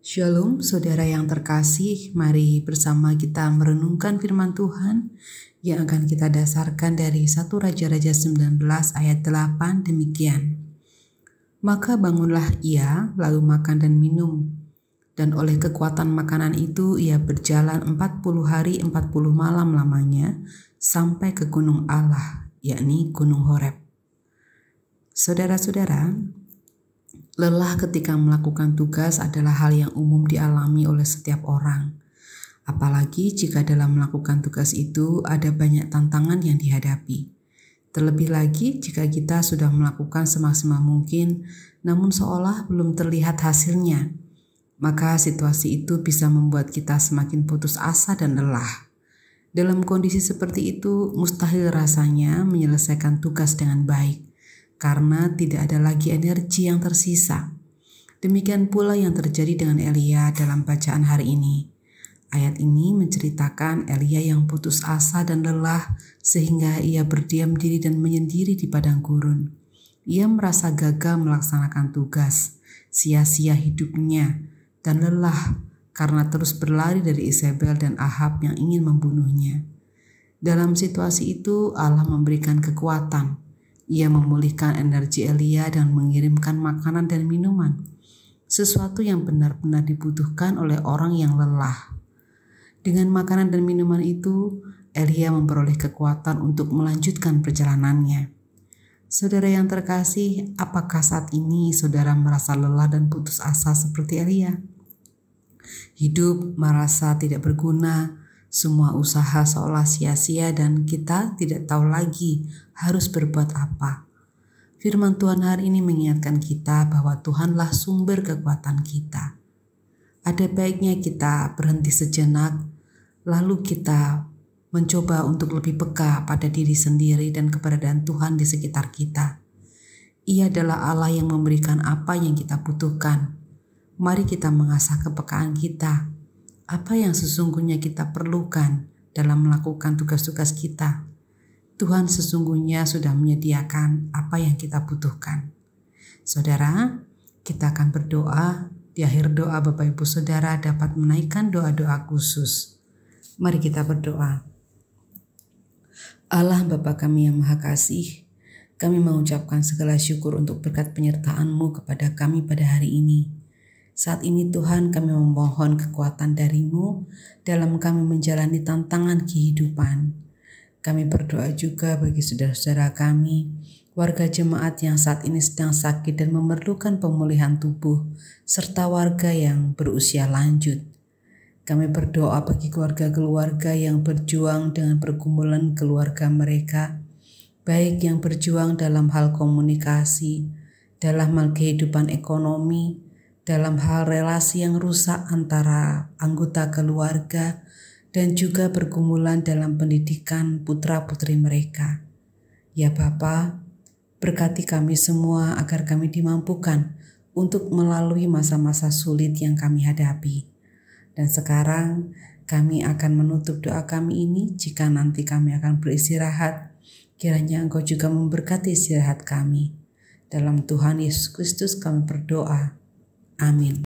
Shalom, saudara yang terkasih. Mari bersama kita merenungkan firman Tuhan yang akan kita dasarkan dari 1 Raja-Raja 19 ayat 8 demikian. Maka bangunlah ia, lalu makan dan minum. Dan oleh kekuatan makanan itu ia berjalan 40 hari 40 malam lamanya sampai ke gunung Allah, yakni gunung Horeb. Saudara-saudara, Lelah ketika melakukan tugas adalah hal yang umum dialami oleh setiap orang. Apalagi jika dalam melakukan tugas itu ada banyak tantangan yang dihadapi. Terlebih lagi jika kita sudah melakukan semaksimal mungkin, namun seolah belum terlihat hasilnya, maka situasi itu bisa membuat kita semakin putus asa dan lelah. Dalam kondisi seperti itu, mustahil rasanya menyelesaikan tugas dengan baik karena tidak ada lagi energi yang tersisa. Demikian pula yang terjadi dengan Elia dalam bacaan hari ini. Ayat ini menceritakan Elia yang putus asa dan lelah sehingga ia berdiam diri dan menyendiri di padang gurun. Ia merasa gagal melaksanakan tugas, sia-sia hidupnya, dan lelah karena terus berlari dari Isabel dan Ahab yang ingin membunuhnya. Dalam situasi itu Allah memberikan kekuatan ia memulihkan energi Elia dan mengirimkan makanan dan minuman, sesuatu yang benar-benar dibutuhkan oleh orang yang lelah. Dengan makanan dan minuman itu, Elia memperoleh kekuatan untuk melanjutkan perjalanannya. Saudara yang terkasih, apakah saat ini saudara merasa lelah dan putus asa seperti Elia? Hidup merasa tidak berguna, semua usaha seolah sia-sia dan kita tidak tahu lagi harus berbuat apa. Firman Tuhan hari ini mengingatkan kita bahwa Tuhanlah sumber kekuatan kita. Ada baiknya kita berhenti sejenak, lalu kita mencoba untuk lebih peka pada diri sendiri dan keberadaan Tuhan di sekitar kita. Ia adalah Allah yang memberikan apa yang kita butuhkan. Mari kita mengasah kepekaan kita apa yang sesungguhnya kita perlukan dalam melakukan tugas-tugas kita. Tuhan sesungguhnya sudah menyediakan apa yang kita butuhkan. Saudara, kita akan berdoa. Di akhir doa Bapak Ibu Saudara dapat menaikkan doa-doa khusus. Mari kita berdoa. Allah Bapa kami yang Maha Kasih, kami mengucapkan segala syukur untuk berkat penyertaan-Mu kepada kami pada hari ini. Saat ini Tuhan kami memohon kekuatan darimu dalam kami menjalani tantangan kehidupan. Kami berdoa juga bagi saudara-saudara kami, warga jemaat yang saat ini sedang sakit dan memerlukan pemulihan tubuh, serta warga yang berusia lanjut. Kami berdoa bagi keluarga-keluarga yang berjuang dengan pergumulan keluarga mereka, baik yang berjuang dalam hal komunikasi, dalam hal kehidupan ekonomi, dalam hal relasi yang rusak antara anggota keluarga dan juga pergumulan dalam pendidikan putra-putri mereka. Ya Bapa, berkati kami semua agar kami dimampukan untuk melalui masa-masa sulit yang kami hadapi. Dan sekarang kami akan menutup doa kami ini jika nanti kami akan beristirahat. Kiranya Engkau juga memberkati istirahat kami. Dalam Tuhan Yesus Kristus kami berdoa. Amin.